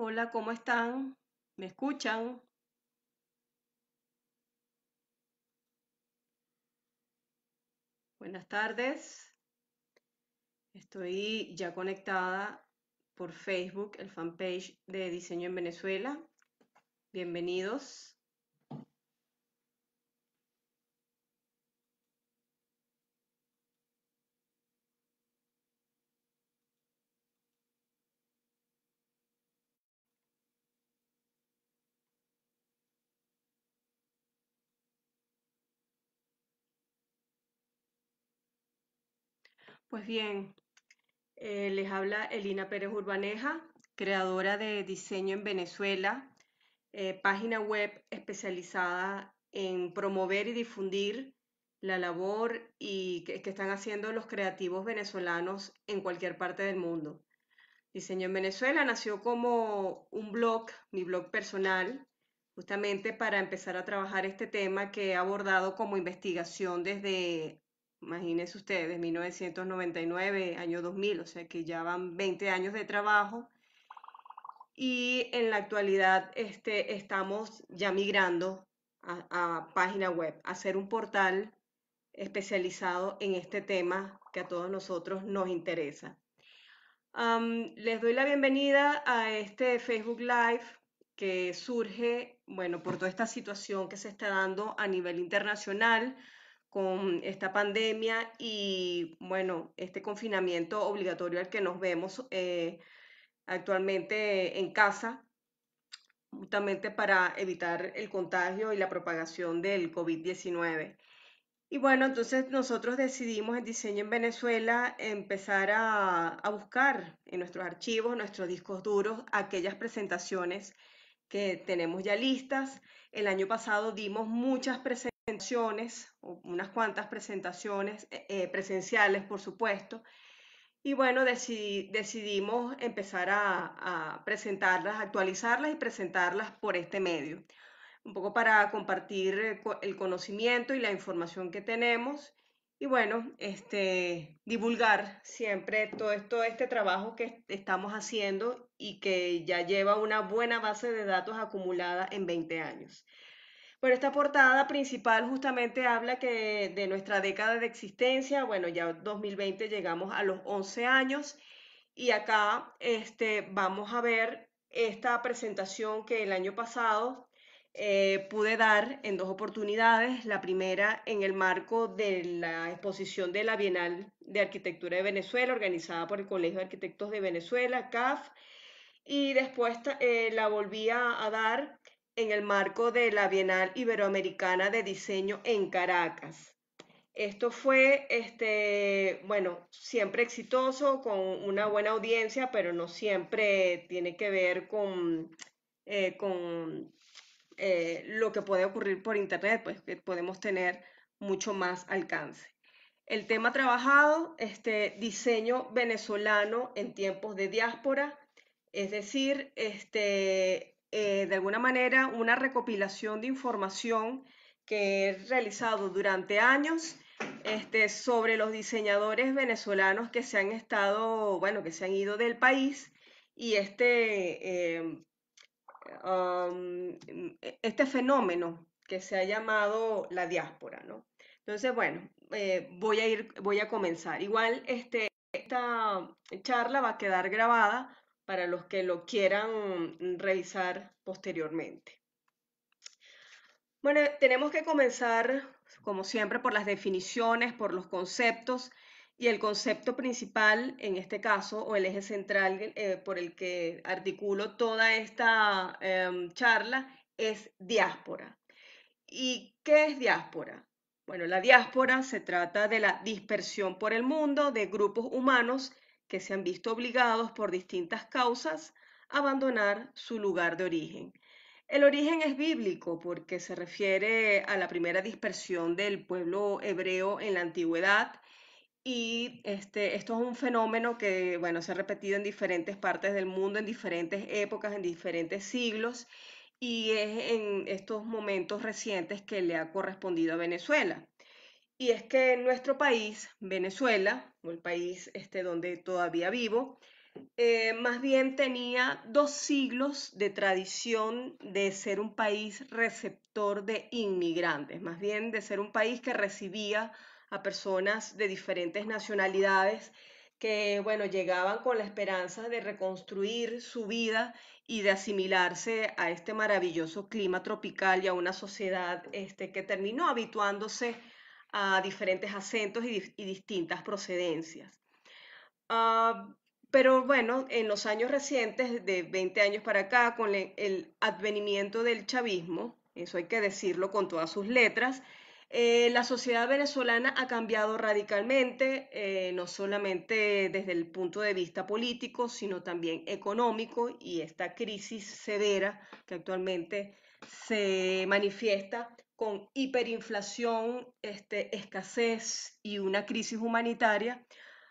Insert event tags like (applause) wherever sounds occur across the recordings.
Hola, ¿cómo están? ¿Me escuchan? Buenas tardes. Estoy ya conectada por Facebook, el fanpage de Diseño en Venezuela. Bienvenidos. Pues bien, eh, les habla Elina Pérez Urbaneja, creadora de diseño en Venezuela, eh, página web especializada en promover y difundir la labor y que, que, están haciendo los creativos venezolanos en cualquier parte del mundo. Diseño en Venezuela nació como un blog, mi blog personal, justamente para empezar a trabajar este tema que he abordado como investigación desde imagínense ustedes, 1999, año 2000, o sea que ya van 20 años de trabajo y en la actualidad este, estamos ya migrando a, página web, a hacer un portal especializado en este tema que a todos nosotros nos interesa. les doy la bienvenida a este Facebook Live que surge, bueno, por toda esta situación que se está dando a nivel internacional con esta pandemia y, bueno, este confinamiento obligatorio al que nos vemos eh, actualmente en casa, justamente para evitar el contagio y la propagación del COVID-19. Y bueno, entonces nosotros decidimos en Diseño en Venezuela empezar a, a buscar en nuestros archivos, nuestros discos duros, aquellas presentaciones que tenemos ya listas. El año pasado dimos muchas presentaciones presentaciones, unas cuantas presentaciones eh, eh, presenciales, por supuesto, y bueno, decidimos empezar a, a, presentarlas, actualizarlas y presentarlas por este medio, un poco para compartir el conocimiento y la información que tenemos y bueno, este, divulgar siempre todo, esto, este trabajo que estamos haciendo y que ya lleva una buena base de datos acumulada en 20 años. Bueno, esta portada principal justamente habla que de nuestra década de existencia, bueno, ya 2020 llegamos a los 11 años y acá este, vamos a ver esta presentación que el año pasado eh, pude dar en dos oportunidades. La primera en el marco de la exposición de la Bienal de Arquitectura de Venezuela, organizada por el Colegio de Arquitectos de Venezuela, CAF, y después eh, la volví a dar en el marco de la Bienal Iberoamericana de Diseño en Caracas. Esto fue, este, bueno, siempre exitoso, con una buena audiencia, pero no siempre tiene que ver con, eh, con eh, lo que puede ocurrir por Internet, pues podemos tener mucho más alcance. El tema trabajado, este, diseño venezolano en tiempos de diáspora, es decir, este, de alguna manera una recopilación de información que he realizado durante años este, sobre los diseñadores venezolanos que se han estado, bueno, que se han ido del país y este, em, um, este fenómeno que se ha llamado la diáspora, ¿no? Entonces, bueno, eh, voy a ir, voy a comenzar. Igual, este, esta charla va a quedar grabada para los que lo quieran revisar posteriormente. Bueno, tenemos que comenzar, como siempre, por las definiciones, por los conceptos y el concepto principal, en este caso, o el eje central eh, por el que articulo toda esta em, charla, es diáspora. ¿Y qué es diáspora? Bueno, la diáspora se trata de la dispersión por el mundo de grupos humanos que se han visto obligados por distintas causas a abandonar su lugar de origen. El origen es bíblico porque se refiere a la primera dispersión del pueblo hebreo en la antigüedad y este, esto es un fenómeno que bueno, se ha repetido en diferentes partes del mundo, en diferentes épocas, en diferentes siglos y es en estos momentos recientes que le ha correspondido a Venezuela. Y es que en nuestro país, Venezuela, o el país este, donde todavía vivo, eh, más bien tenía dos siglos de tradición de ser un país receptor de inmigrantes, más bien de ser un país que recibía a personas de diferentes nacionalidades que, bueno, llegaban con la esperanza de reconstruir su vida y de asimilarse a este maravilloso clima tropical y a una sociedad este, que terminó habituándose a diferentes acentos y, distintas procedencias. Ah, pero bueno, en los años recientes, de 20 años para acá, con el advenimiento del chavismo, eso hay que decirlo con todas sus letras, eh, la sociedad venezolana ha cambiado radicalmente, eh, no solamente desde el punto de vista político, sino también económico, y esta crisis severa que actualmente se manifiesta con hiperinflación, este, escasez y una crisis humanitaria,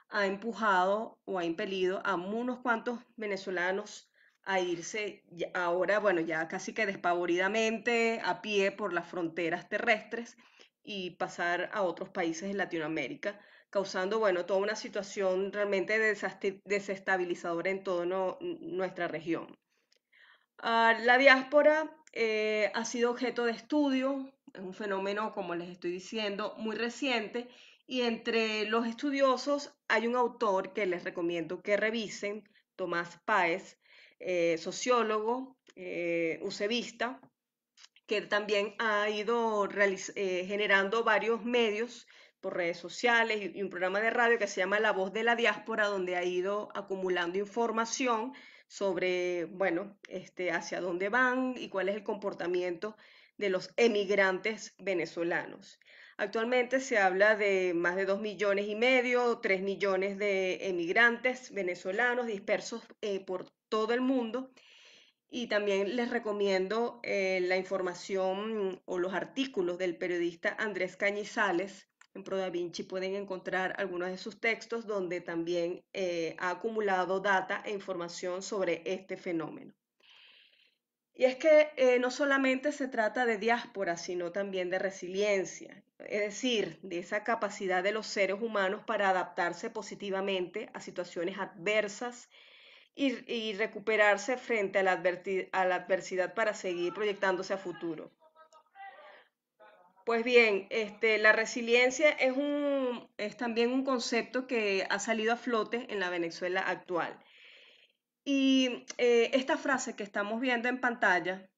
ha empujado o ha impelido a unos cuantos venezolanos a irse ahora, bueno, ya casi que despavoridamente a pie por las fronteras terrestres y pasar a otros países de Latinoamérica, causando, bueno, toda una situación realmente desestabilizadora en toda nuestra región. Ah, la diáspora eh, ha sido objeto de estudio es un fenómeno, como les estoy diciendo, muy reciente y entre los estudiosos hay un autor que les recomiendo que revisen, Tomás Páez, eh, sociólogo, eh, usevista, que también ha ido eh, generando varios medios por redes sociales y, y un programa de radio que se llama La Voz de la Diáspora, donde ha ido acumulando información sobre, bueno, este, hacia dónde van y cuál es el comportamiento de los emigrantes venezolanos. Actualmente se habla de más de dos millones y medio, tres millones de emigrantes venezolanos dispersos eh, por todo el mundo. Y también les recomiendo eh, la información o los artículos del periodista Andrés Cañizales. En Vinci. pueden encontrar algunos de sus textos donde también eh, ha acumulado data e información sobre este fenómeno. Y es que eh, no solamente se trata de diáspora, sino también de resiliencia, es decir, de esa capacidad de los seres humanos para adaptarse positivamente a situaciones adversas y, recuperarse frente a la, adversidad para seguir proyectándose a futuro. Pues bien, este, la resiliencia es, un, es también un concepto que ha salido a flote en la Venezuela actual y eh, esta frase que estamos viendo en pantalla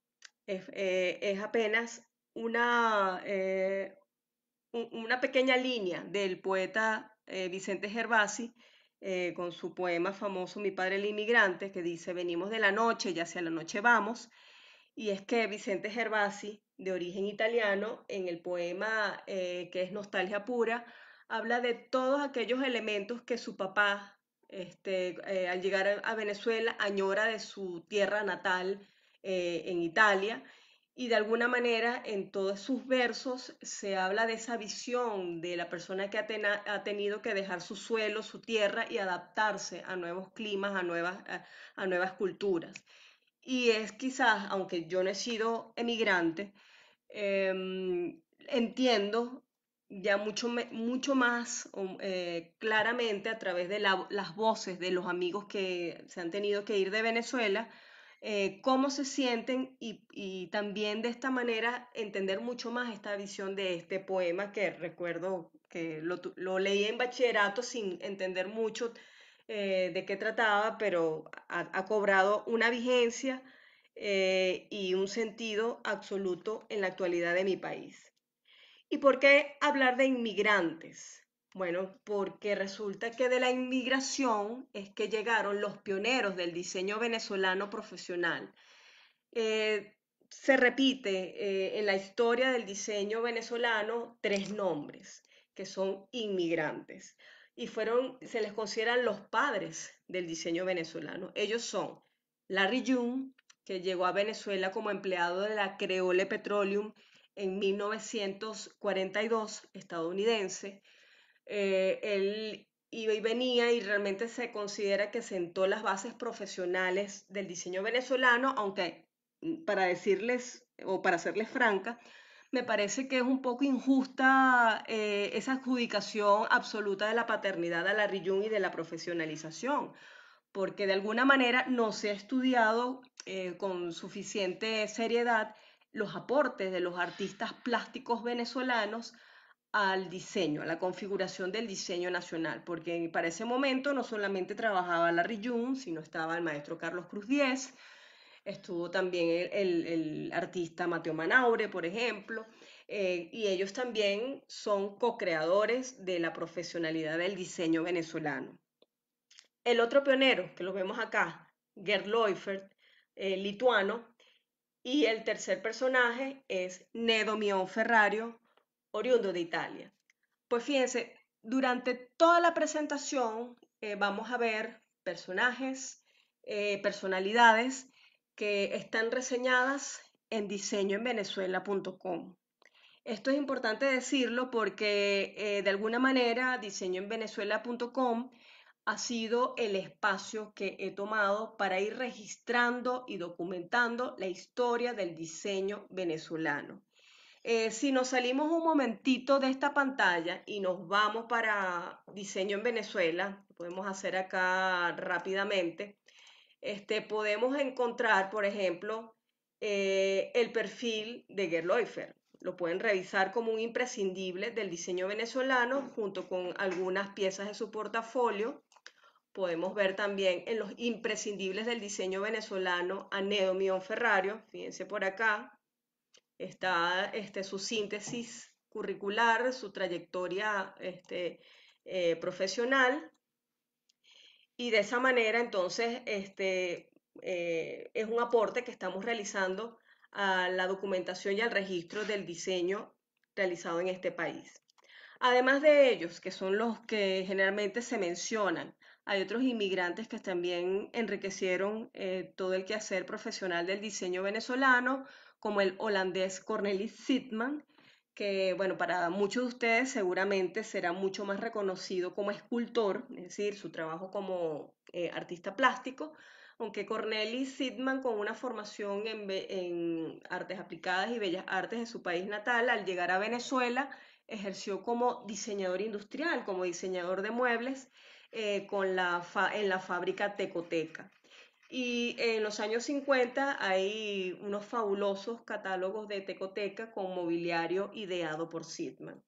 es, eh, apenas una, eh, una pequeña línea del poeta Vicente Gervasi con su poema famoso Mi padre el inmigrante, que dice, venimos de la noche y hacia la noche vamos. Y es que Vicente Gervasi, de origen italiano, en el poema que es Nostalgia Pura, habla de todos aquellos elementos que su papá este, eh, al llegar a Venezuela, añora de su tierra natal eh, en Italia y de alguna manera en todos sus versos se habla de esa visión de la persona que ha, tenido que dejar su suelo, su tierra y adaptarse a nuevos climas, a nuevas, a, nuevas culturas. Y es quizás, aunque yo no he sido emigrante, em, entiendo ya mucho, mucho más um, eh, claramente a través de las voces de los amigos que se han tenido que ir de Venezuela, eh, cómo se sienten y, también de esta manera entender mucho más esta visión de este poema que recuerdo que lo, leí en bachillerato sin entender mucho eh, de qué trataba, pero ha cobrado una vigencia y un sentido absoluto en la actualidad de mi país. ¿Y por qué hablar de inmigrantes? Bueno, porque resulta que de la inmigración es que llegaron los pioneros del diseño venezolano profesional. Eh, se repite eh, en la historia del diseño venezolano tres nombres que son inmigrantes y fueron, se les consideran los padres del diseño venezolano. Ellos son Larry June, que llegó a Venezuela como empleado de la Creole Petroleum en 1942 estadounidense. Eh, él iba y venía y realmente se considera que sentó las bases profesionales del diseño venezolano, aunque mm, para decirles o para serles franca, me parece que es un poco injusta eh, esa adjudicación absoluta de la paternidad a la Riyun y de la profesionalización, porque de alguna manera no se ha estudiado eh, con suficiente seriedad los aportes de los artistas plásticos venezolanos al diseño, a la configuración del diseño nacional, porque para ese momento no solamente trabajaba Larry June, sino estaba el maestro Carlos Cruz Díez, estuvo también el, artista Mateo Manaure, por ejemplo, eh, y ellos también son co-creadores de la profesionalidad del diseño venezolano. El otro pionero, que lo vemos acá, Gerd Leufert, eh, lituano, y el tercer personaje es Mion Ferrario, oriundo de Italia. Pues fíjense, durante toda la presentación eh, vamos a ver personajes, eh, personalidades que están reseñadas en diseñoenvenezuela.com. Esto es importante decirlo porque eh, de alguna manera diseñoenvenezuela.com ha sido el espacio que he tomado para ir registrando y documentando la historia del diseño venezolano. Eh, si nos salimos un momentito de esta pantalla y nos vamos para diseño en Venezuela, podemos hacer acá rápidamente, este, podemos encontrar, por ejemplo, eh, el perfil de Gerloifer. Lo pueden revisar como un imprescindible del diseño venezolano junto con algunas piezas de su portafolio. Podemos ver también en los imprescindibles del diseño venezolano a Mion Ferrario, fíjense por acá, está este, su síntesis curricular, su trayectoria este, eh, profesional. Y de esa manera, entonces, este, eh, es un aporte que estamos realizando a la documentación y al registro del diseño realizado en este país. Además de ellos, que son los que generalmente se mencionan, hay otros inmigrantes que también enriquecieron eh, todo el quehacer profesional del diseño venezolano, como el holandés Cornelis Sitman, que bueno, para muchos de ustedes seguramente será mucho más reconocido como escultor, es decir, su trabajo como eh, artista plástico, aunque Cornelis Sidman, con una formación en, en, artes aplicadas y bellas artes de su país natal, al llegar a Venezuela, ejerció como diseñador industrial, como diseñador de muebles, eh, en la fábrica Tecoteca. Y en los años 50 hay unos fabulosos catálogos de Tecoteca con mobiliario ideado por Sidman.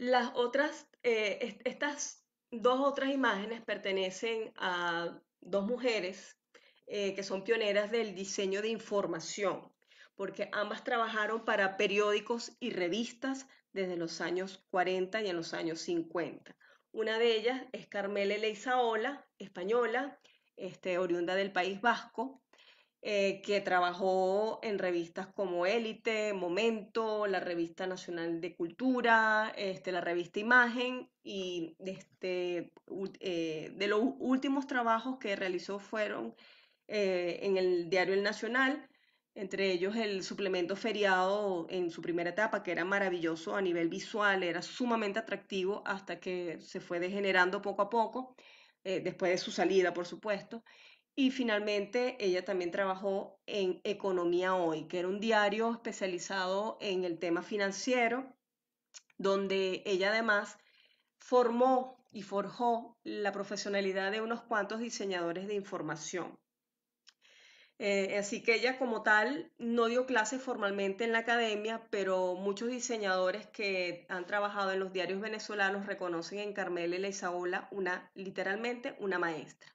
Eh, estas dos otras imágenes pertenecen a dos mujeres eh, que son pioneras del diseño de información, porque ambas trabajaron para periódicos y revistas desde los años 40 y en los años 50. Una de ellas es Carmela Leizaola, española, este, oriunda del País Vasco, eh, que trabajó en revistas como Élite, Momento, la Revista Nacional de Cultura, este, la Revista Imagen y este, eh, de los últimos trabajos que realizó fueron eh, en el diario El Nacional entre ellos el suplemento feriado en su primera etapa, que era maravilloso a nivel visual, era sumamente atractivo hasta que se fue degenerando poco a poco, eh, después de su salida, por supuesto. Y finalmente ella también trabajó en Economía Hoy, que era un diario especializado en el tema financiero, donde ella además formó y forjó la profesionalidad de unos cuantos diseñadores de información. Eh, así que ella como tal no dio clases formalmente en la academia, pero muchos diseñadores que han trabajado en los diarios venezolanos reconocen en Carmela isaola una, literalmente, una maestra.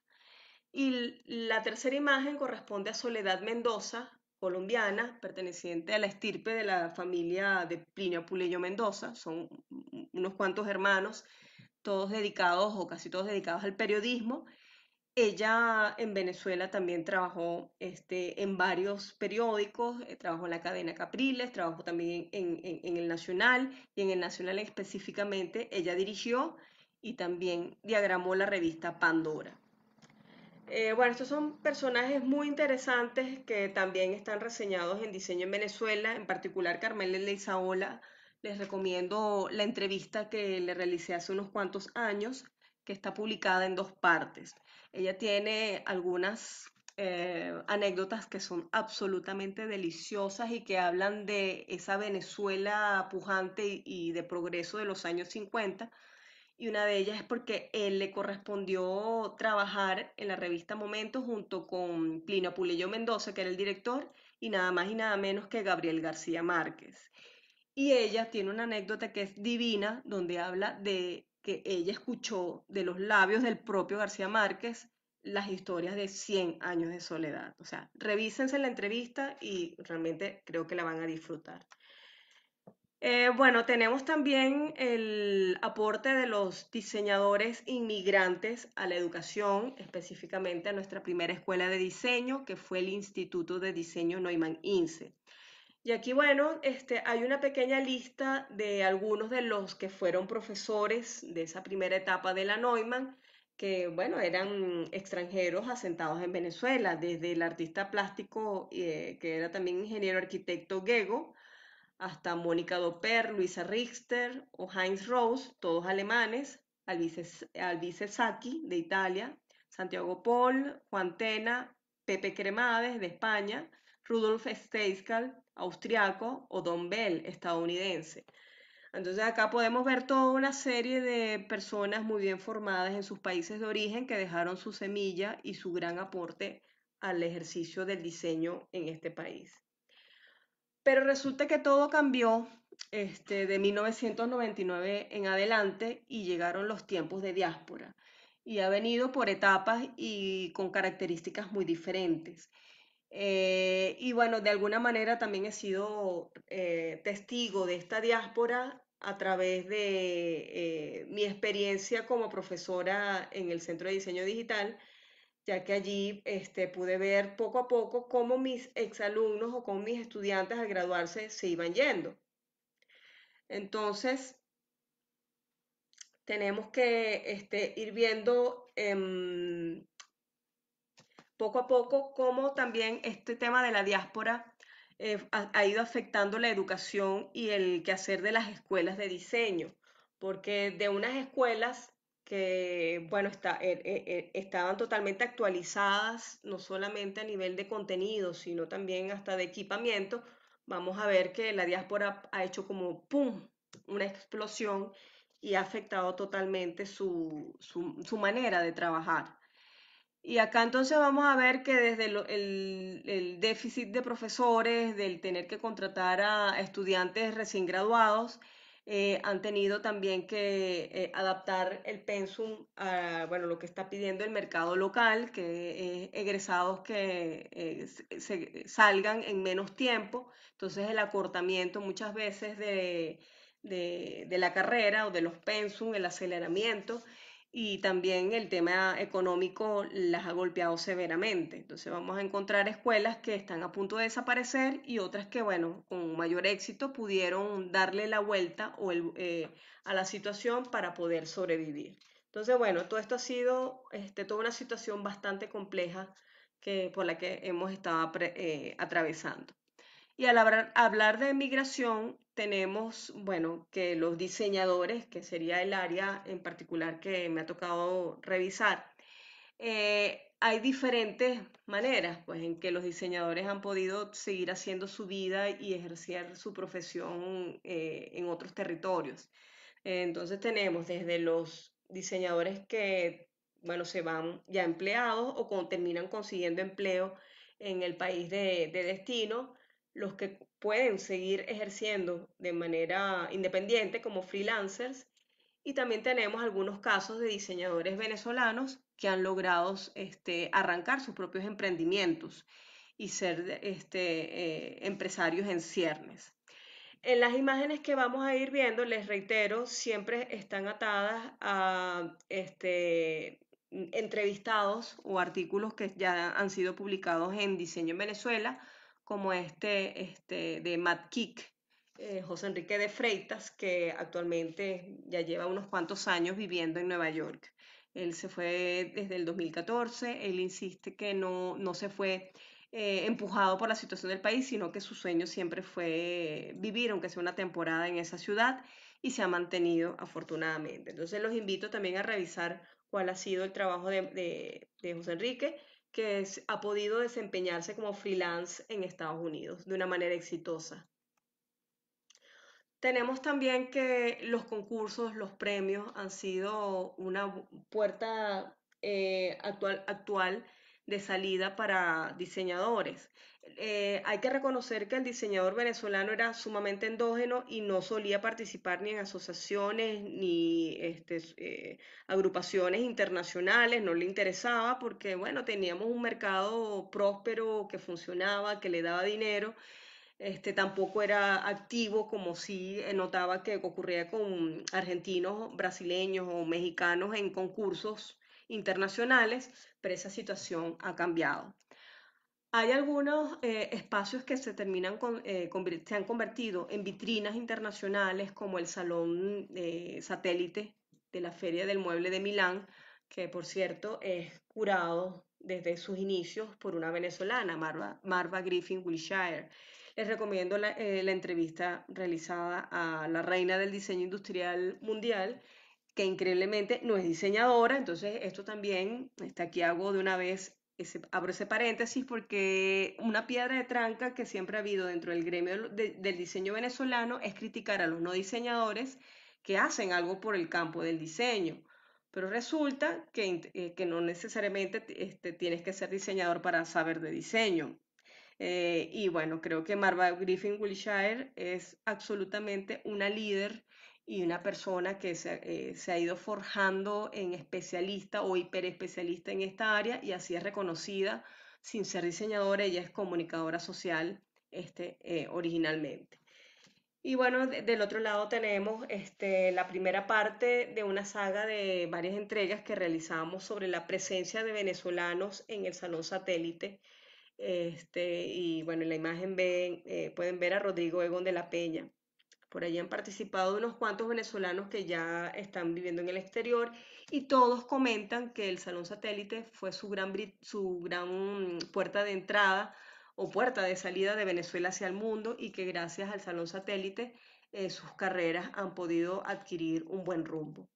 Y la tercera imagen corresponde a Soledad Mendoza, colombiana, perteneciente a la estirpe de la familia de Plinio Apuleyo Mendoza, son unos cuantos hermanos, todos dedicados o casi todos dedicados al periodismo, ella en Venezuela también trabajó este, en varios periódicos, eh, trabajó en la cadena Capriles, trabajó también en, el Nacional y en el Nacional específicamente ella dirigió y también diagramó la revista Pandora. Eh, bueno, estos son personajes muy interesantes que también están reseñados en Diseño en Venezuela, en particular Carmel isaola Les recomiendo la entrevista que le realicé hace unos cuantos años, que está publicada en dos partes. Ella tiene algunas eh, anécdotas que son absolutamente deliciosas y que hablan de esa Venezuela pujante y, de progreso de los años 50. Y una de ellas es porque él le correspondió trabajar en la revista Momento junto con Plinio Pulillo Mendoza, que era el director, y nada más y nada menos que Gabriel García Márquez. Y ella tiene una anécdota que es divina, donde habla de que ella escuchó de los labios del propio García Márquez las historias de 100 años de soledad. O sea, revísense la entrevista y realmente creo que la van a disfrutar. Eh, bueno, tenemos también el aporte de los diseñadores inmigrantes a la educación, específicamente a nuestra primera escuela de diseño, que fue el Instituto de Diseño Neumann INSE. Y aquí, bueno, este, hay una pequeña lista de algunos de los que fueron profesores de esa primera etapa de la Neumann, que, bueno, eran extranjeros asentados en Venezuela, desde el artista plástico, eh, que era también ingeniero arquitecto Gego, hasta Mónica Doper, Luisa Richter o Heinz Rose, todos alemanes, Alvise, Sacchi de Italia, Santiago Paul, Juan Tena, Pepe Cremades de España, Rudolf Steiskal, austriaco, o Don Bell, estadounidense. Entonces acá podemos ver toda una serie de personas muy bien formadas en sus países de origen que dejaron su semilla y su gran aporte al ejercicio del diseño en este país. Pero resulta que todo cambió este, de 1999 en adelante y llegaron los tiempos de diáspora. Y ha venido por etapas y con características muy diferentes. Eh, y bueno, de alguna manera también he sido eh, testigo de esta diáspora a través de eh, mi experiencia como profesora en el Centro de Diseño Digital, ya que allí este, pude ver poco a poco cómo mis exalumnos o cómo mis estudiantes al graduarse se iban yendo. Entonces, tenemos que este, ir viendo em, poco a poco cómo también este tema de la diáspora eh, ha, ido afectando la educación y el quehacer de las escuelas de diseño, porque de unas escuelas que, bueno, está, eh, eh, estaban totalmente actualizadas, no solamente a nivel de contenido, sino también hasta de equipamiento, vamos a ver que la diáspora ha hecho como, ¡pum!, una explosión y ha afectado totalmente su manera de trabajar. Y acá entonces vamos a ver que desde el, déficit de profesores, del tener que contratar a estudiantes recién graduados, eh, han tenido también que eh, adaptar el pensum a bueno, lo que está pidiendo el mercado local, que egresados que eh, salgan en menos tiempo. Entonces el acortamiento muchas veces de, de la carrera o de los pensum, el aceleramiento, y también el tema económico las ha golpeado severamente. Entonces vamos a encontrar escuelas que están a punto de desaparecer y otras que, bueno, con mayor éxito pudieron darle la vuelta o eh, a la situación para poder sobrevivir. Entonces, bueno, todo esto ha sido este, toda una situación bastante compleja que, por la que hemos estado eh, atravesando. Y al hablar, de migración, tenemos, bueno, que los diseñadores, que sería el área en particular que me ha tocado revisar, eh, hay diferentes maneras pues, en que los diseñadores han podido seguir haciendo su vida y ejercer su profesión eh, en otros territorios. Entonces tenemos desde los diseñadores que, bueno, se van ya empleados o terminan consiguiendo empleo en el país de destino, los que pueden seguir ejerciendo de manera independiente como freelancers y también tenemos algunos casos de diseñadores venezolanos que han logrado este, arrancar sus propios emprendimientos y ser este, eh, empresarios en ciernes. En las imágenes que vamos a ir viendo, les reitero, siempre están atadas a este, entrevistados o artículos que ya han sido publicados en Diseño en Venezuela como este, este de Matt Kick, eh, José Enrique de Freitas, que actualmente ya lleva unos cuantos años viviendo en Nueva York. Él se fue desde el 2014, él insiste que no, no se fue eh, empujado por la situación del país, sino que su sueño siempre fue vivir, aunque sea una temporada en esa ciudad, y se ha mantenido afortunadamente. Entonces los invito también a revisar cuál ha sido el trabajo de, de José Enrique que ha podido desempeñarse como freelance en Estados Unidos de una manera exitosa. Tenemos también que los concursos, los premios han sido una puerta eh, actual de salida para diseñadores. Eh, hay que reconocer que el diseñador venezolano era sumamente endógeno y no solía participar ni en asociaciones ni este, eh, agrupaciones internacionales, no le interesaba porque, bueno, teníamos un mercado próspero que funcionaba, que le daba dinero. Este, tampoco era activo como si notaba que ocurría con argentinos, brasileños o mexicanos en concursos internacionales, pero esa situación ha cambiado. Hay algunos eh, espacios que se terminan con, eh, se han convertido en vitrinas internacionales como el Salón eh, Satélite de la Feria del Mueble de Milán, que por cierto es curado desde sus inicios por una venezolana, Marva, Marva Griffin Wilshire. Les recomiendo la, la entrevista realizada a la reina del diseño industrial mundial, que increíblemente no es diseñadora, entonces esto también, está aquí hago de una vez abro ese paréntesis porque una piedra de tranca que siempre ha habido dentro del gremio del diseño venezolano es criticar a los no diseñadores que hacen algo por el campo del diseño. Pero resulta que, eh, que no necesariamente este, tienes que ser diseñador para saber de diseño. Eh, y bueno, creo que Marva Griffin Wilshire es absolutamente una líder y una persona que eh, se, ha ido forjando en especialista o hiperespecialista en esta área y así es reconocida sin ser diseñadora, ella es comunicadora social este, eh, originalmente. Y bueno, del otro lado tenemos este, la primera parte de una saga de varias entregas que realizamos sobre la presencia de venezolanos en el Salón Satélite. Este, y bueno, en la imagen ven, eh, pueden ver a Rodrigo Egon de la Peña. Por allí han participado unos cuantos venezolanos que ya están viviendo en el exterior y todos comentan que el Salón Satélite fue su gran, su gran puerta de entrada o puerta de salida de Venezuela hacia el mundo y que gracias al Salón Satélite eh, sus carreras han podido adquirir un buen rumbo.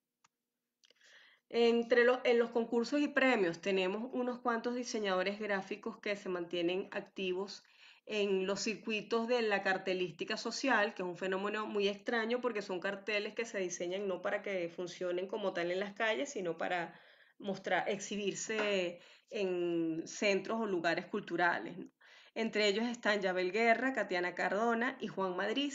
Entre los, en los concursos y premios tenemos unos cuantos diseñadores gráficos que se mantienen activos en los circuitos de la cartelística social, que es un fenómeno muy extraño porque son carteles que se diseñan no para que funcionen como tal en las calles, sino para mostrar, exhibirse en centros o lugares culturales. Entre ellos están Yabel Guerra, Katiana Cardona y Juan Madrid.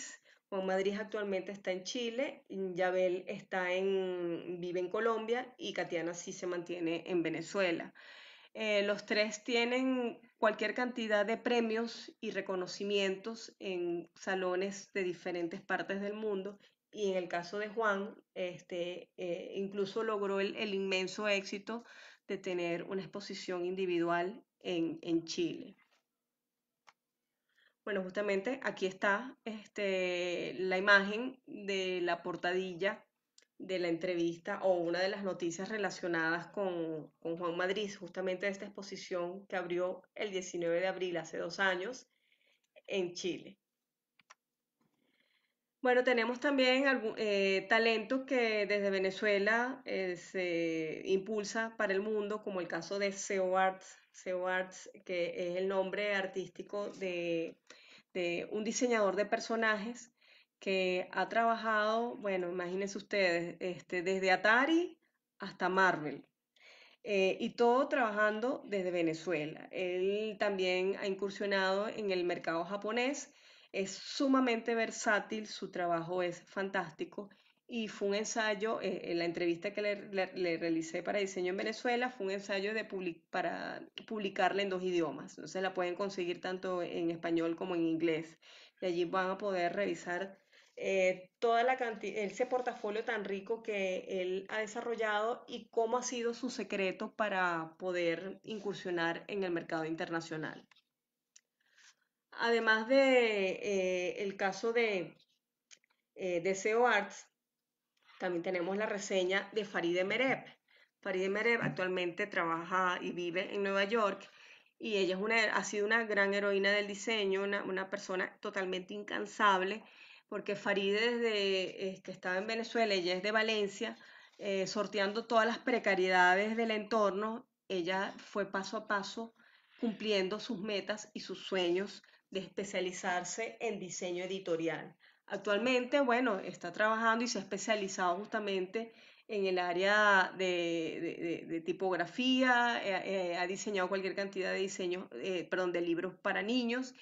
Juan Madrid actualmente está en Chile, Yabel está en, vive en Colombia y Katiana sí se mantiene en Venezuela. Eh, los tres tienen cualquier cantidad de premios y reconocimientos en salones de diferentes partes del mundo. Y en el caso de Juan, este, eh, incluso logró el, inmenso éxito de tener una exposición individual en, Chile. Bueno, justamente aquí está este, la imagen de la portadilla de la entrevista o una de las noticias relacionadas con, Juan Madrid, justamente de esta exposición que abrió el 19 de abril, hace dos años, en Chile. Bueno, tenemos también algún, eh, talento que desde Venezuela eh, se impulsa para el mundo, como el caso de SEO Arts, que es el nombre artístico de, de un diseñador de personajes que ha trabajado, bueno, imagínense ustedes, este, desde Atari hasta Marvel. Eh, y todo trabajando desde Venezuela. Él también ha incursionado en el mercado japonés, es sumamente versátil, su trabajo es fantástico y fue un ensayo, eh, en la entrevista que le, le, realicé para Diseño en Venezuela, fue un ensayo de para publicarla en dos idiomas, entonces la pueden conseguir tanto en español como en inglés y allí van a poder revisar eh, toda la ese portafolio tan rico que él ha desarrollado y cómo ha sido su secreto para poder incursionar en el mercado internacional. Además de eh, el caso de, eh, e Arts, también tenemos la reseña de Farideh Merep. Farideh Merep actualmente trabaja y vive en Nueva York y ella es una, ha sido una gran heroína del diseño, una persona totalmente incansable porque Faride que estaba en Venezuela, ella es de Valencia, eh, sorteando todas las precariedades del entorno, ella fue paso a paso cumpliendo sus metas y sus sueños de especializarse en diseño editorial. Actualmente, bueno, está trabajando y se ha especializado justamente en el área de, tipografía, eh, eh, ha diseñado cualquier cantidad de diseños, perdón, de libros para niños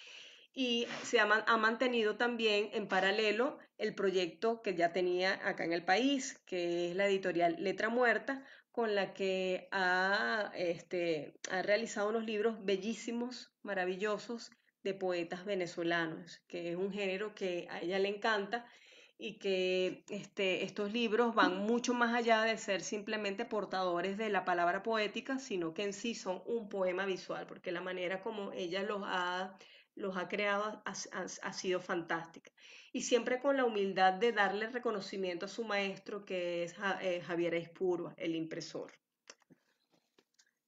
y se ha, mantenido también en paralelo el proyecto que ya tenía acá en el país, que es la editorial Letra Muerta, con la que ha, este, ha realizado unos libros bellísimos, maravillosos, de poetas venezolanos, que es un género que a ella le encanta y que este, estos libros van mucho más allá de ser simplemente portadores de la palabra poética, sino que en sí son un poema visual, porque la manera como ella los ha los ha creado ha, sido fantástica. Y siempre con la humildad de darle reconocimiento a su maestro, que es eh, Javier Espurba, el impresor.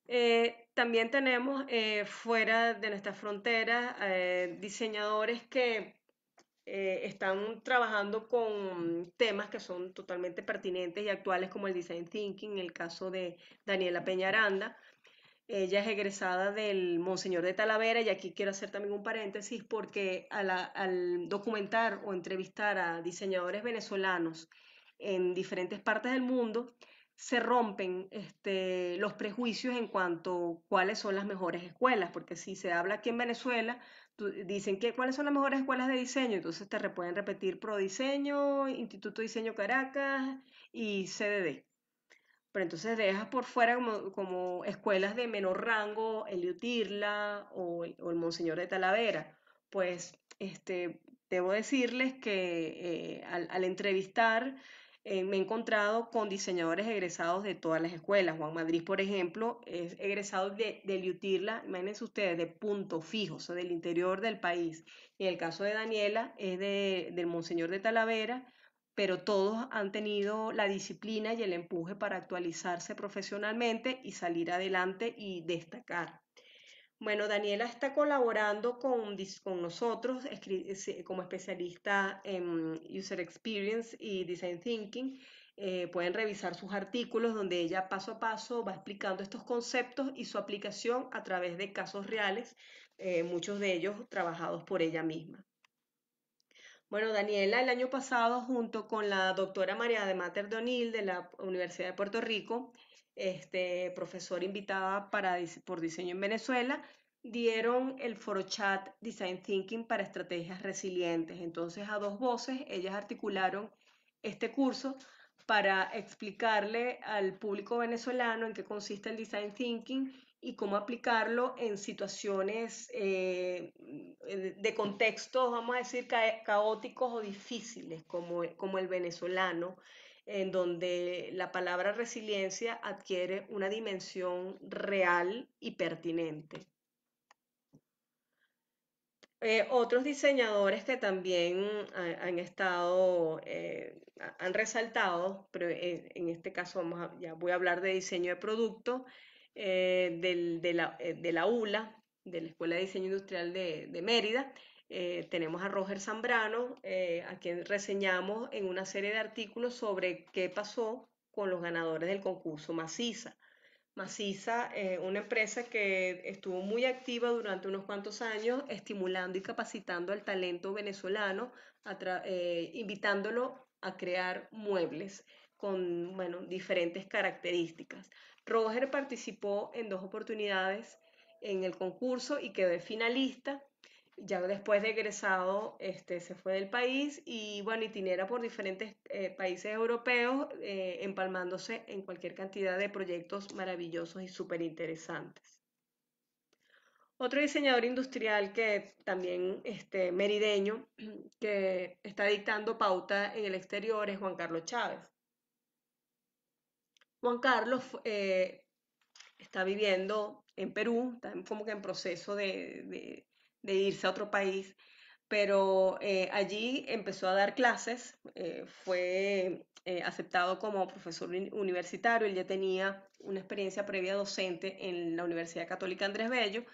Eh, también tenemos eh, fuera de nuestras fronteras diseñadores que están trabajando con temas que son totalmente pertinentes y actuales como el design thinking, en el caso de Daniela Peñaranda, ella es egresada del Monseñor de Talavera y aquí quiero hacer también un paréntesis porque al, documentar o entrevistar a diseñadores venezolanos en diferentes partes del mundo, se rompen este, los prejuicios en cuanto a cuáles son las mejores escuelas, porque si se habla aquí en Venezuela, dicen que cuáles son las mejores escuelas de diseño, entonces te pueden repetir Prodiseño, Instituto Diseño Caracas y CDD pero entonces dejas por fuera como, escuelas de menor rango, el Utirla o, el Monseñor de Talavera. Pues este, debo decirles que eh, al, entrevistar eh, me he encontrado con diseñadores egresados de todas las escuelas. Juan Madrid, por ejemplo, es egresado de, del Utirla, imagínense ustedes, de punto fijo, o del interior del país. en el caso de Daniela es de, del Monseñor de Talavera pero todos han tenido la disciplina y el empuje para actualizarse profesionalmente y salir adelante y destacar. Bueno, Daniela está colaborando con, nosotros como especialista en User Experience y Design Thinking. Eh, pueden revisar sus artículos donde ella paso a paso va explicando estos conceptos y su aplicación a través de casos reales, eh, muchos de ellos trabajados por ella misma. Bueno, Daniela, el año pasado, junto con la doctora María de Mater Donil de la Universidad de Puerto Rico, este, profesora invitada para, por diseño en Venezuela, dieron el foro chat Design Thinking para estrategias resilientes. Entonces, a dos voces, ellas articularon este curso para explicarle al público venezolano en qué consiste el design thinking y cómo aplicarlo en situaciones eh, de contextos, vamos a decir, caóticos o difíciles, como, el venezolano, en donde la palabra resiliencia adquiere una dimensión real y pertinente. Eh, otros diseñadores que también eh, han, estado, han resaltado, pero en, este caso vamos ya voy a hablar de diseño de producto, eh, de, la, ULA, eh, de la Escuela de Diseño Industrial de, Mérida. Eh, tenemos a Roger Zambrano, a quien reseñamos en una serie de artículos sobre qué pasó con los ganadores del concurso Maciza. Maciza, eh, una empresa que estuvo muy activa durante unos cuantos años, estimulando y capacitando al talento venezolano, invitándolo a crear muebles con diferentes características. Roger participó en dos oportunidades en el concurso y quedó finalista. Ya después de egresado, este, se fue del país y bueno, itinera por diferentes eh, países europeos, eh, empalmándose en cualquier cantidad de proyectos maravillosos y súper interesantes. Otro diseñador industrial que también este, merideño, que está dictando pauta en el exterior, es Juan Carlos Chávez. Juan Carlos eh, está viviendo en Perú, está como que en proceso de, irse a otro país, pero eh, allí empezó a dar clases, eh, fue aceptado como profesor universitario, él ya tenía una experiencia previa docente en la Universidad Católica Andrés Bello.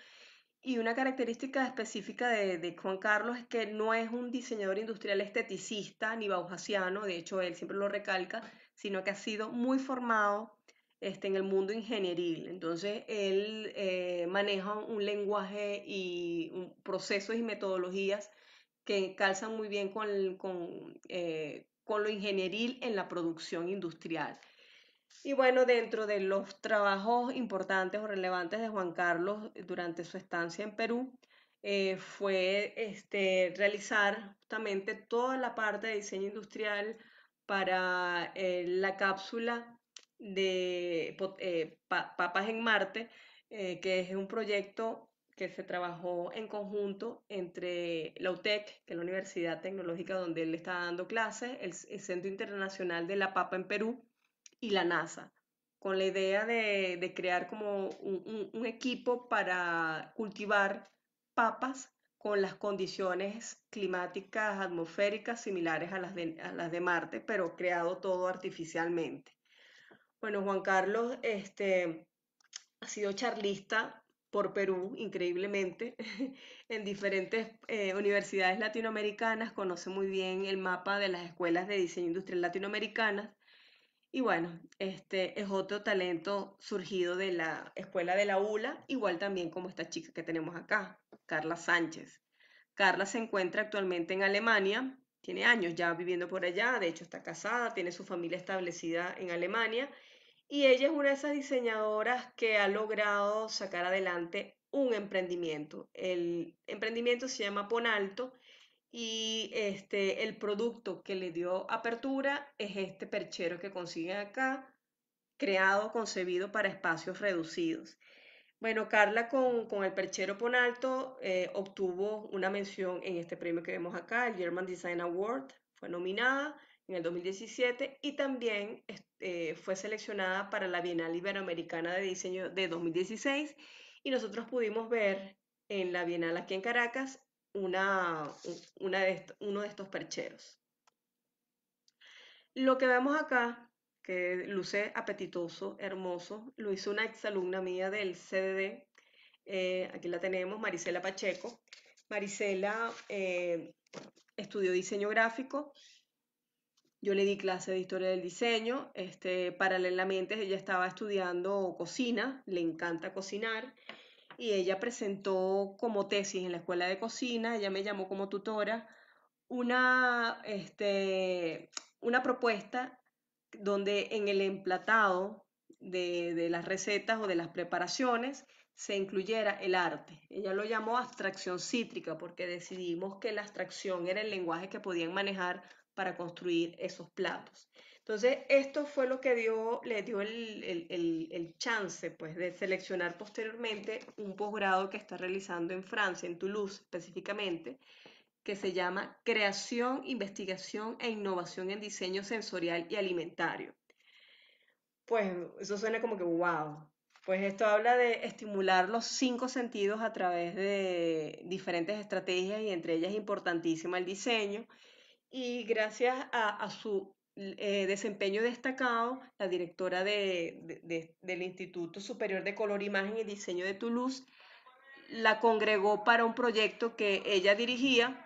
Y una característica específica de, de, Juan Carlos es que no es un diseñador industrial esteticista ni Bauhausiano. de hecho él siempre lo recalca, sino que ha sido muy formado este, en el mundo ingenieril. Entonces, él eh, maneja un lenguaje y procesos y metodologías que calzan muy bien eh, con, lo ingenieril en la producción industrial. Y bueno, dentro de los trabajos importantes o relevantes de Juan Carlos durante su estancia en Perú, eh, fue este, realizar justamente toda la parte de diseño industrial para eh, la cápsula de eh, Papas en Marte, eh, que es un proyecto que se trabajó en conjunto entre la UTEC, que es la Universidad Tecnológica donde él está dando clases, el, Centro Internacional de la Papa en Perú y la NASA, con la idea de, crear como un equipo para cultivar papas con las condiciones climáticas atmosféricas similares a las de, las de Marte, pero creado todo artificialmente. Bueno, Juan Carlos este, ha sido charlista por Perú, increíblemente, (laughs) en diferentes eh, universidades latinoamericanas, conoce muy bien el mapa de las escuelas de diseño industrial latinoamericanas y bueno, este es otro talento surgido de la escuela de la ULA, igual también como esta chica que tenemos acá, Carla Sánchez. Carla se encuentra actualmente en Alemania, tiene años ya viviendo por allá, de hecho está casada, tiene su familia establecida en Alemania y ella es una de esas diseñadoras que ha logrado sacar adelante un emprendimiento. El emprendimiento se llama Ponalto y este, el producto que le dio apertura es este perchero que consiguen acá, creado, concebido para espacios reducidos. Bueno, Carla con, el perchero Ponalto Alto eh, obtuvo una mención en este premio que vemos acá, el German Design Award, fue nominada en el 2017 y también eh, fue seleccionada para la Bienal Iberoamericana de Diseño de 2016 y nosotros pudimos ver en la Bienal aquí en Caracas una, de uno de estos percheros. Lo que vemos acá, que luce apetitoso, hermoso, lo hizo una exalumna mía del CDD, eh, aquí la tenemos, Marisela Pacheco. Marisela eh, estudió diseño gráfico, yo le di clase de historia del diseño, este, paralelamente ella estaba estudiando cocina, le encanta cocinar, y ella presentó como tesis en la escuela de cocina, ella me llamó como tutora, una, este, una propuesta donde en el emplatado de, de las recetas o de las preparaciones se incluyera el arte. Ella lo llamó abstracción cítrica porque decidimos que la abstracción era el lenguaje que podían manejar para construir esos platos. Entonces, esto fue lo que dio, le dio el, el, el, chance pues, de seleccionar posteriormente un posgrado que está realizando en Francia, en Toulouse específicamente, que se llama Creación, Investigación e Innovación en Diseño Sensorial y Alimentario. Pues eso suena como que wow. Pues esto habla de estimular los cinco sentidos a través de diferentes estrategias y entre ellas importantísima el diseño. Y gracias a, a su eh, desempeño destacado, la directora del Instituto Superior de Color, Imagen y Diseño de Toulouse, la congregó para un proyecto que ella dirigía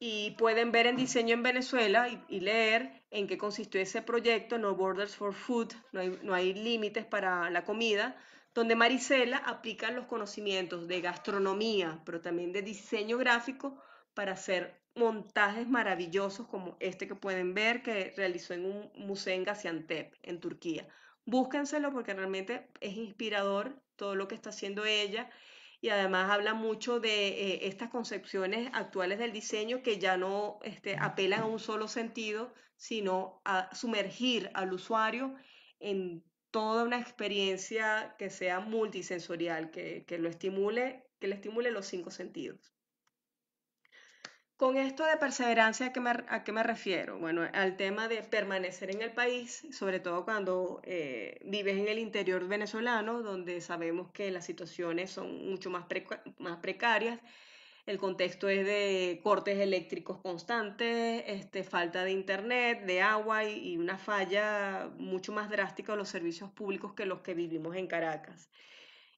y pueden ver en diseño en Venezuela y, leer en qué consistió ese proyecto, No Borders for Food, no hay, no hay límites para la comida, donde Marisela aplica los conocimientos de gastronomía, pero también de diseño gráfico para hacer montajes maravillosos como este que pueden ver que realizó en un museo en Gaziantep, en Turquía. Búsquenselo porque realmente es inspirador todo lo que está haciendo ella y además habla mucho de eh, estas concepciones actuales del diseño que ya no este, apelan a un solo sentido, sino a sumergir al usuario en toda una experiencia que sea multisensorial, que lo estimule, que le estimule los cinco sentidos. Con esto de perseverancia, ¿a qué, me, refiero? Bueno, al tema de permanecer en el país, sobre todo cuando eh, vives en el interior venezolano, donde sabemos que las situaciones son mucho más, precarias. El contexto es de cortes eléctricos constantes, este, falta de internet, de agua y una falla mucho más drástica de los servicios públicos que los que vivimos en Caracas.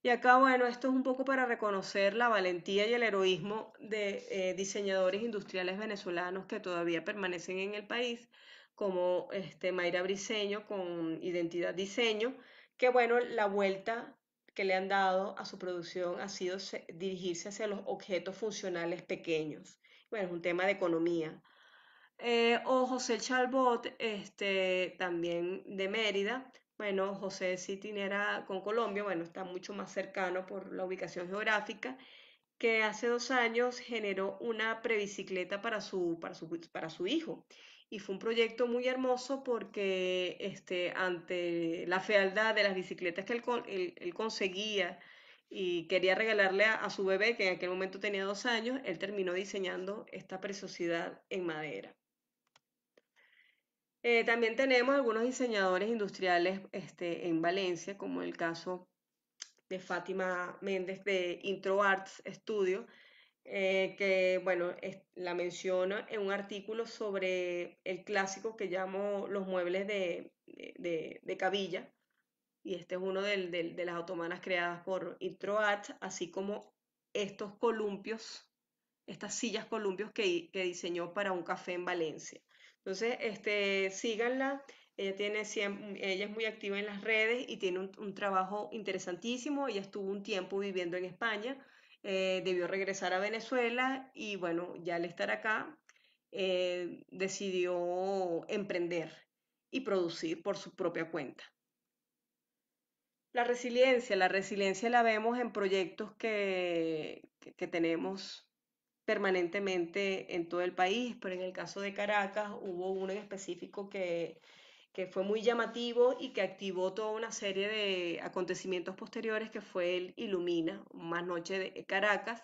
Y acá, bueno, esto es un poco para reconocer la valentía y el heroísmo de eh, diseñadores industriales venezolanos que todavía permanecen en el país, como este, Mayra Briseño con Identidad Diseño, que bueno, la vuelta que le han dado a su producción ha sido dirigirse hacia los objetos funcionales pequeños. Bueno, es un tema de economía. Eh, o José Chalbot, este, también de Mérida, bueno, José City era con Colombia, bueno, está mucho más cercano por la ubicación geográfica, que hace dos años generó una prebicicleta para su, para su, para su hijo. Y fue un proyecto muy hermoso porque este, ante la fealdad de las bicicletas que él, conseguía y quería regalarle a su bebé, que en aquel momento tenía dos años, él terminó diseñando esta preciosidad en madera. Eh, también tenemos algunos diseñadores industriales este, en Valencia, como el caso de Fátima Méndez de Intro Arts Studio, eh, que bueno, la menciona en un artículo sobre el clásico que llamo los muebles de, cabilla, y este es uno de las otomanas creadas por Intro Arts, así como estos columpios, estas sillas columpios que diseñó para un café en Valencia. Entonces, este, síganla. Ella, tiene, ella es muy activa en las redes y tiene un, trabajo interesantísimo. Ella estuvo un tiempo viviendo en España, eh, debió regresar a Venezuela y bueno, ya al estar acá, eh, decidió emprender y producir por su propia cuenta. La resiliencia, la resiliencia la vemos en proyectos que, que tenemos permanentemente en todo el país, pero en el caso de Caracas hubo uno en específico que, fue muy llamativo y que activó toda una serie de acontecimientos posteriores, que fue el Ilumina, más noche de Caracas,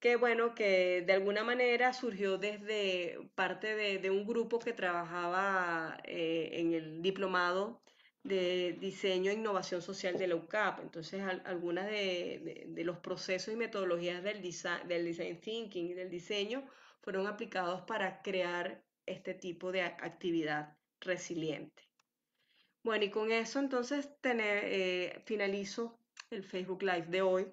que bueno, que de alguna manera surgió desde parte de, un grupo que trabajaba eh, en el diplomado de diseño e innovación social de la UCAP. Entonces, algunos algunas de, los procesos y metodologías del design, del design thinking y del diseño fueron aplicados para crear este tipo de actividad resiliente. Bueno, y con eso entonces eh, finalizo el Facebook Live de hoy,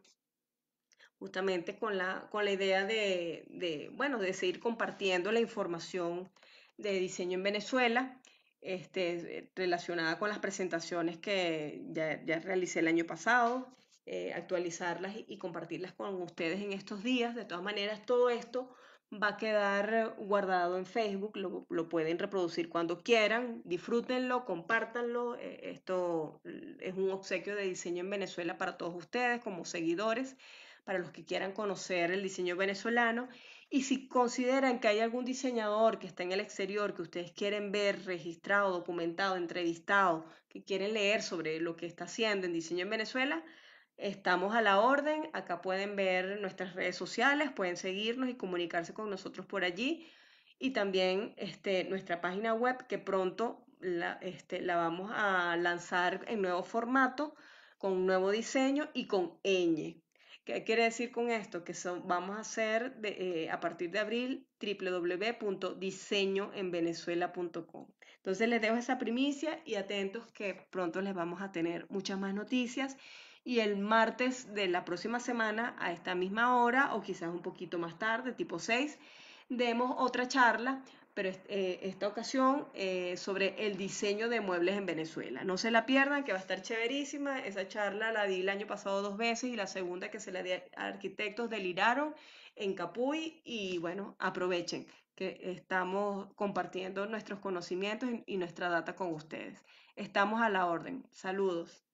justamente con la, idea de, de, bueno, de seguir compartiendo la información de diseño en Venezuela. Este, relacionada con las presentaciones que ya, ya realicé el año pasado, eh, actualizarlas y, compartirlas con ustedes en estos días. De todas maneras, todo esto va a quedar guardado en Facebook, lo, pueden reproducir cuando quieran, disfrútenlo, compártanlo. Eh, esto es un obsequio de diseño en Venezuela para todos ustedes como seguidores, para los que quieran conocer el diseño venezolano y si consideran que hay algún diseñador que está en el exterior que ustedes quieren ver registrado, documentado, entrevistado, que quieren leer sobre lo que está haciendo en diseño en Venezuela, estamos a la orden. Acá pueden ver nuestras redes sociales, pueden seguirnos y comunicarse con nosotros por allí. Y también este, nuestra página web que pronto la, este, la vamos a lanzar en nuevo formato, con un nuevo diseño y con ñ, ¿Qué quiere decir con esto? Que vamos a hacer de, eh, a partir de abril www.diseñoenvenezuela.com. Entonces les dejo esa primicia y atentos que pronto les vamos a tener muchas más noticias y el martes de la próxima semana a esta misma hora o quizás un poquito más tarde, tipo 6, demos otra charla pero eh, esta ocasión eh, sobre el diseño de muebles en Venezuela. No se la pierdan, que va a estar chéverísima. Esa charla la di el año pasado dos veces y la segunda que se la di a arquitectos deliraron en Capuy. Y bueno, aprovechen que estamos compartiendo nuestros conocimientos y nuestra data con ustedes. Estamos a la orden. Saludos.